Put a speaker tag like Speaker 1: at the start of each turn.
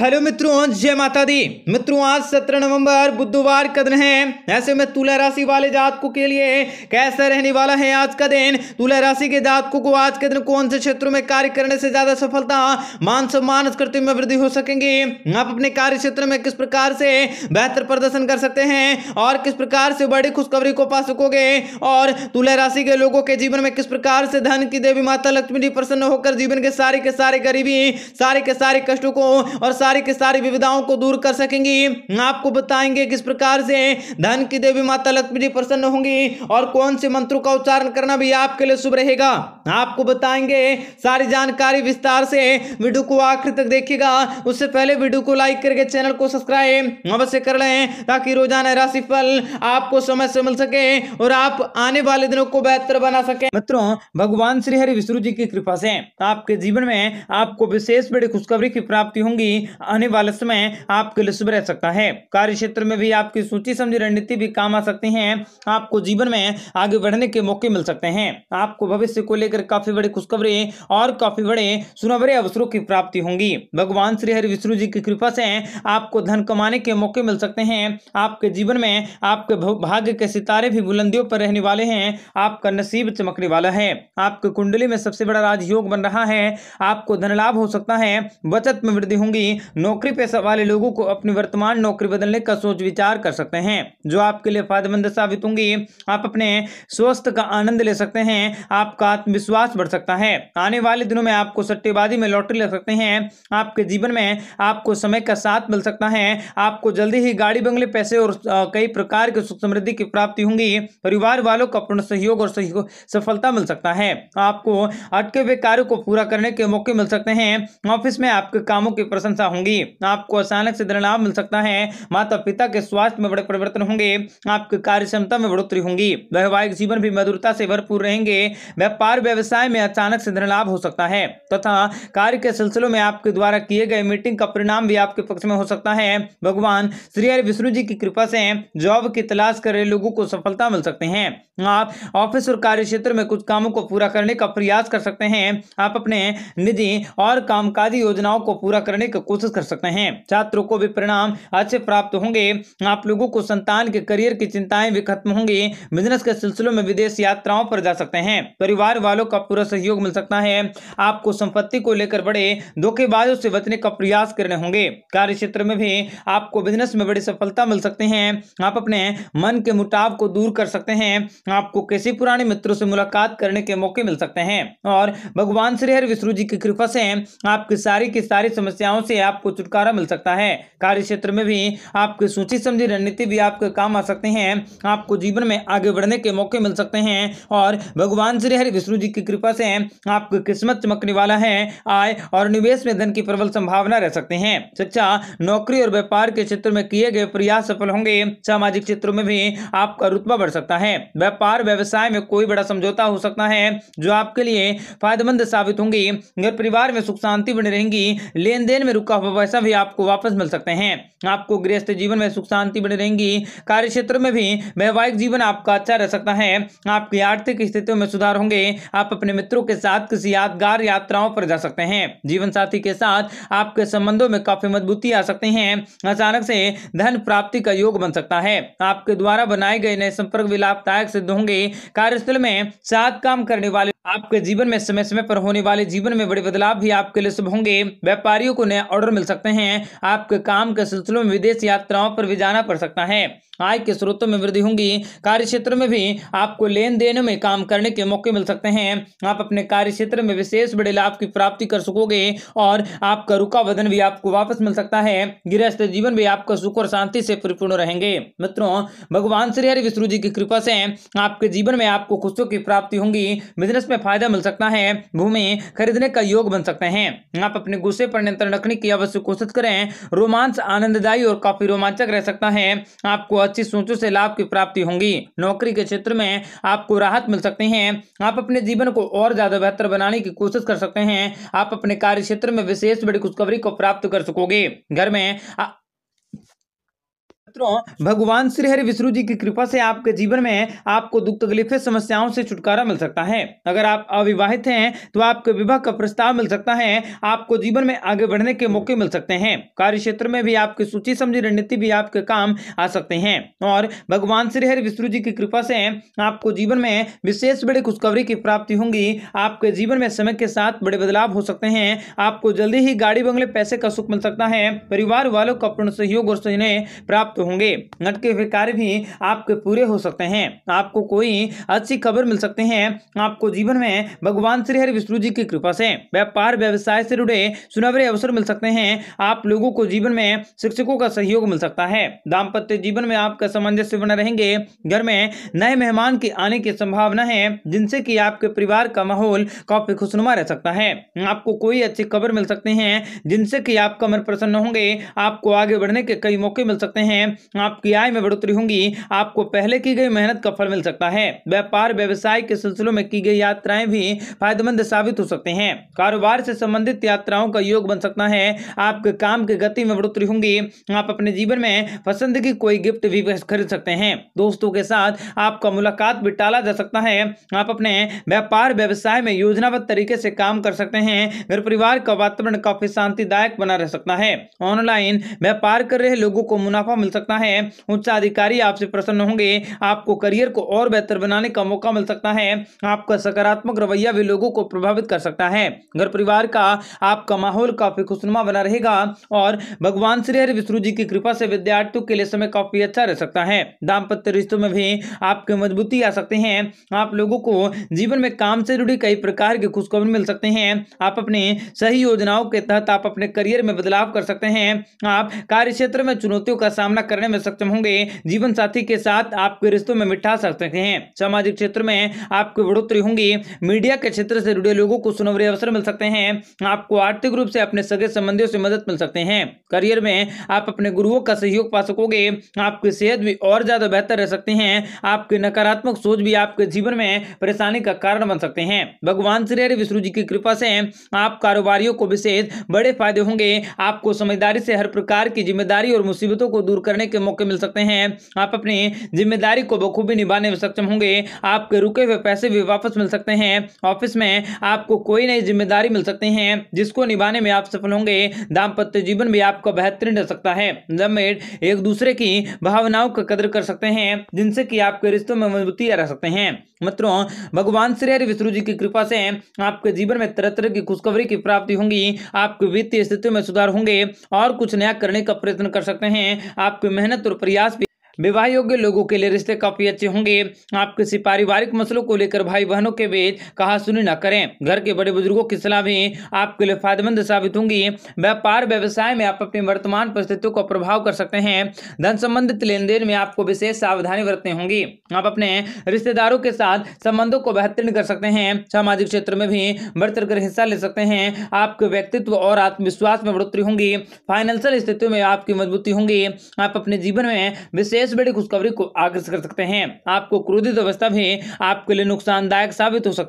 Speaker 1: hello मित्रों जय माता दी मित्रों आज सत्रह नवंबर बुधवार का दिन है ऐसे में तुला राशि वाले जातकों के लिए कैसा रहने वाला है आज का दिन तुला राशि के जातकों को आज के दिन कौन से क्षेत्रों में कार्य करने से ज्यादा सफलता मान सम्मान स्कृति में वृद्धि हो सकेंगे आप अपने कार्य क्षेत्र में किस प्रकार से बेहतर प्रदर्शन कर सकते हैं और किस प्रकार से बड़ी खुशखबरी को पा सकोगे और तुला राशि के लोगों के जीवन में किस प्रकार से धन की देवी माता लक्ष्मी जी प्रसन्न होकर जीवन के सारे के सारे गरीबी सारे के सारे कष्टों को और सारी की सारी विविधाओं को दूर कर सकेंगी आपको बताएंगे किस प्रकार से धन की देवी माता लक्ष्मी जी प्रसन्न होंगी और कौन से मंत्रों का उच्चारण करना भी आपके लिए शुभ रहेगा आपको बताएंगे सारी जानकारी विस्तार से वीडियो को आखिर तक देखिएगा उससे पहले वीडियो को लाइक करके चैनल को सब्सक्राइब अवश्य कर लें ताकि रोजाना राशि फल आपको समय से मिल सके और आप आने वाले दिनों को बेहतर बना सके मित्रों भगवान श्री हरि विष्णु जी की कृपा से आपके जीवन में आपको विशेष बड़ी खुशखबरी की प्राप्ति होंगी आने वाले समय आपके लिए शुभ रह सकता है कार्य क्षेत्र में भी आपकी सूची समझी रणनीति भी काम आ सकती है आपको जीवन में आगे बढ़ने के मौके मिल सकते हैं आपको भविष्य को लेकर काफी बड़ी खुशखबरी और काफी बड़े सुनहरे अवसरों की प्राप्ति होंगी भगवान श्री हरि विष्णु जी की कृपा से आपको धन कमाने के मौके मिल सकते हैं आपके जीवन में आपके भाग्य के सितारे भी बुलंदियों पर रहने वाले हैं आपका नसीब चमकने वाला है आपके कुंडली में सबसे बड़ा राजयोग बन रहा है आपको धन लाभ हो सकता है बचत में वृद्धि होंगी नौकरी पेशा वाले लोगों को अपनी वर्तमान नौकरी बदलने का सोच विचार कर सकते हैं जो आपके लिए फायदेमंद साबित होंगी आप अपने स्वास्थ्य का आनंद ले सकते हैं आपका आत्मविश्वास बढ़ सकता है आने वाले दिनों में आपको सट्टेबाजी में लॉटरी ले सकते हैं आपके जीवन में आपको समय का साथ मिल सकता है आपको जल्दी ही गाड़ी बंगले पैसे और कई प्रकार के सुख समृद्धि की प्राप्ति होंगी परिवार वालों का पूर्ण सहयोग और सहयोग सफलता मिल सकता है आपको अटके हुए कार्यों को पूरा करने के मौके मिल सकते हैं ऑफिस में आपके कामों की प्रशंसा होंगी आपको अचानक से धन लाभ मिल सकता है माता पिता के स्वास्थ्य में बड़े परिवर्तन होंगे आपकी कार्य क्षमता में बढ़ोतरी होंगी वैवाहिक जीवन भी मधुरता से भरपूर रहेंगे व्यापार व्यवसाय में अचानक से धन लाभ हो सकता है तथा कार्य के सिलसिलों में आपके द्वारा किए गए मीटिंग का परिणाम भी आपके पक्ष में हो सकता है भगवान श्री हरि विष्णु जी की कृपा से जॉब की तलाश कर रहे लोगों को सफलता मिल सकते हैं आप ऑफिस और कार्य क्षेत्र में कुछ कामों को पूरा करने का प्रयास कर सकते हैं आप अपने निजी और कामकाजी योजनाओं को पूरा करने का कुछ कोशिश कर सकते हैं छात्रों को भी परिणाम अच्छे प्राप्त होंगे आप लोगों को संतान के करियर की चिंताएं भी खत्म होंगी बिजनेस के सिलसिलों में विदेश यात्राओं पर जा सकते हैं परिवार वालों का पूरा सहयोग मिल सकता है आपको संपत्ति को लेकर बड़े धोखेबाजों से बचने का प्रयास करने होंगे कार्य क्षेत्र में भी आपको बिजनेस में बड़ी सफलता मिल सकते हैं आप अपने मन के मुटाव को दूर कर सकते हैं आपको किसी पुराने मित्रों से मुलाकात करने के मौके मिल सकते हैं और भगवान श्री हरि विष्णु जी की कृपा से आपकी सारी की सारी समस्याओं से आपको छुटकारा मिल सकता है कार्य क्षेत्र में भी आपकी सोची समझी रणनीति भी आपके काम आ सकते हैं आपको जीवन में आगे बढ़ने के मौके मिल सकते हैं और भगवान श्री हरि विष्णु जी की कृपा से आपकी किस्मत चमकने वाला है आय और निवेश में धन की प्रबल संभावना रह सकते हैं शिक्षा नौकरी और व्यापार के क्षेत्र में किए गए प्रयास सफल होंगे सामाजिक क्षेत्रों में भी आपका रुतबा बढ़ सकता है व्यापार व्यवसाय में कोई बड़ा समझौता हो सकता है जो आपके लिए फायदेमंद साबित होंगे घर परिवार में सुख शांति बनी रहेंगी लेन देन में रुका का पैसा भी आपको वापस मिल सकते हैं आपको गृहस्थ जीवन में सुख शांति बनी रहेंगी कार्य क्षेत्र में भी वैवाहिक जीवन आपका अच्छा रह सकता है आपकी आर्थिक स्थितियों में सुधार होंगे आप अपने मित्रों के साथ किसी यादगार यात्राओं पर जा सकते हैं जीवन साथी के साथ आपके संबंधों में काफी मजबूती आ सकती है अचानक से धन प्राप्ति का योग बन सकता है आपके द्वारा बनाए गए नए संपर्क भी लाभदायक सिद्ध होंगे कार्यस्थल में सात काम करने वाले आपके जीवन में समय समय पर होने वाले जीवन में बड़े बदलाव भी आपके लिए शुभ होंगे व्यापारियों को नया ऑर्डर ऑफर मिल सकते हैं आपके काम के सिलसिलों में विदेश यात्राओं पर भी जाना पड़ सकता है आय के स्रोतों में वृद्धि होंगी कार्य क्षेत्र में भी आपको लेन देन में काम करने के मौके मिल सकते हैं आप अपने कार्य क्षेत्र में विशेष बड़े लाभ की प्राप्ति कर सकोगे और आपका रुका वजन भी आपको वापस मिल सकता है गृहस्थ जीवन भी आपका सुख और शांति से परिपूर्ण रहेंगे मित्रों भगवान श्री हरि विष्णु जी की कृपा से आपके जीवन में आपको खुशियों की प्राप्ति होगी बिजनेस में फायदा मिल सकता है भूमि खरीदने का योग बन सकते हैं आप अपने गुस्से पर नियंत्रण रखने की अवश्य कोशिश करें रोमांच आनंददायी और काफी रोमांचक रह सकता है आपको अच्छी सोचों से लाभ की प्राप्ति होंगी नौकरी के क्षेत्र में आपको राहत मिल सकती है आप अपने जीवन को और ज्यादा बेहतर बनाने की कोशिश कर सकते हैं आप अपने कार्य क्षेत्र में विशेष बड़ी खुशखबरी को प्राप्त कर सकोगे घर में मित्रों भगवान श्री हरि विष्णु जी की कृपा से आपके जीवन में आपको दुख तकलीफे समस्याओं से छुटकारा मिल सकता है अगर आप अविवाहित हैं तो आपके विवाह का प्रस्ताव मिल सकता है आपको जीवन में आगे बढ़ने के मौके मिल सकते हैं कार्य क्षेत्र में भी आपकी सूची समझी रणनीति भी आपके काम आ सकते हैं और भगवान श्री हरि विष्णु जी की कृपा से आपको जीवन में विशेष बड़ी खुशखबरी की प्राप्ति होंगी आपके जीवन में समय के साथ बड़े बदलाव हो सकते हैं आपको जल्दी ही गाड़ी बंगले पैसे का सुख मिल सकता है परिवार वालों का पूर्ण सहयोग और स्नेह प्राप्त प्राप्त होंगे नट के हुए कार्य भी आपके पूरे हो सकते हैं आपको कोई अच्छी खबर मिल सकते हैं आपको जीवन में भगवान श्री हरि विष्णु जी की कृपा से व्यापार व्यवसाय से जुड़े सुनहरे अवसर मिल सकते हैं आप लोगों को जीवन में शिक्षकों का सहयोग मिल सकता है दाम्पत्य जीवन में आपका सामंजस्य बने रहेंगे घर में नए मेहमान के आने की संभावना है जिनसे की आपके परिवार का माहौल काफी खुशनुमा रह सकता है आपको कोई अच्छी खबर मिल सकते हैं जिनसे की आपका मन प्रसन्न होंगे आपको आगे बढ़ने के कई मौके मिल सकते हैं आपकी आय में बढ़ोतरी होगी आपको पहले की गई मेहनत का फल मिल सकता है व्यापार व्यवसाय के सिलसिलों में की गई यात्राएं भी फायदेमंद साबित हो सकते हैं कारोबार से संबंधित यात्राओं का योग बन सकता है आपके काम की गति में बढ़ोतरी होंगी आप अपने जीवन में पसंद की कोई गिफ्ट भी खरीद सकते हैं दोस्तों के साथ आपका मुलाकात भी टाला जा सकता है आप अपने व्यापार व्यवसाय में योजनाबद्ध तरीके से काम कर सकते हैं घर परिवार का वातावरण काफी शांतिदायक बना रह सकता है ऑनलाइन व्यापार कर रहे लोगों को मुनाफा मिल सकता सकता है उच्च अधिकारी आपसे प्रसन्न होंगे आपको करियर को और बेहतर बनाने का मौका मिल सकता है आपका सकारात्मक रवैया भी लोगों को प्रभावित कर सकता है घर परिवार का आपका माहौल काफी खुशनुमा बना रहेगा और भगवान श्री हरि विष्णु जी की कृपा से विद्यार्थियों के लिए समय काफी अच्छा रह सकता है दाम्पत्य रिश्तों में भी आपके मजबूती आ सकते हैं आप लोगों को जीवन में काम से जुड़ी कई प्रकार की खुशखबरी मिल सकते हैं आप अपने सही योजनाओं के तहत आप अपने करियर में बदलाव कर सकते हैं आप कार्य क्षेत्र में चुनौतियों का सामना करने में सक्षम होंगे जीवन साथी के साथ आपके रिश्तों में मिठास आ सकते हैं सामाजिक क्षेत्र में आपकी बढ़ोतरी होंगी मीडिया के क्षेत्र से जुड़े लोगों को सुनवरे अवसर मिल सकते हैं आपको आर्थिक रूप से अपने सगे संबंधियों से मदद मिल सकते हैं करियर में आप अपने गुरुओं का सहयोग पा सकोगे आपकी सेहत भी और ज्यादा बेहतर रह सकते हैं आपकी नकारात्मक सोच भी आपके जीवन में परेशानी का कारण बन सकते हैं भगवान श्री हरि विष्णु जी की कृपा से आप कारोबारियों को विशेष बड़े फायदे होंगे आपको समझदारी से हर प्रकार की जिम्मेदारी और मुसीबतों को दूर करने करने के मौके मिल सकते हैं आप अपनी जिम्मेदारी को बखूबी निभाने में सक्षम होंगे आपके रुके हुए पैसे भी वापस मिल सकते हैं ऑफिस में आपको कोई नई जिम्मेदारी मिल सकती है जिसको निभाने में आप सफल होंगे दाम्पत्य जीवन भी आपका बेहतरीन रह सकता है लवमेट एक दूसरे की भावनाओं का कदर कर सकते हैं जिनसे कि आपके रिश्तों में मजबूती रह सकते हैं मित्रों भगवान श्री हरि विष्णु जी की कृपा से आपके जीवन में तरह तरह की खुशखबरी की प्राप्ति होगी आपकी वित्तीय स्थिति में सुधार होंगे और कुछ नया करने का प्रयत्न कर सकते हैं आपके आपकी मेहनत और प्रयास भी विवाह योग्य लोगों के लिए रिश्ते काफी अच्छे होंगे आप किसी पारिवारिक मसलों को लेकर भाई बहनों के बीच कहा सुनी न करें घर के बड़े बुजुर्गों की सलाह भी आपके लिए फायदेमंद साबित होंगी व्यापार व्यवसाय में आप अपनी वर्तमान परिस्थितियों का प्रभाव कर सकते हैं धन संबंधित लेन देन में आपको विशेष सावधानी बरतनी होंगी आप अपने रिश्तेदारों के साथ संबंधों को बेहतरीन कर सकते हैं सामाजिक क्षेत्र में भी बढ़ कर हिस्सा ले सकते हैं आपके व्यक्तित्व और आत्मविश्वास में बढ़ोतरी होंगी फाइनेंशियल स्थितियों में आपकी मजबूती होंगी आप अपने जीवन में विशेष से बड़ी खुशखबरी को आकर्षित कर सकते हैं आपको क्रोधित अवस्था भी आपके लिए नुकसानदायक साबित हो सकता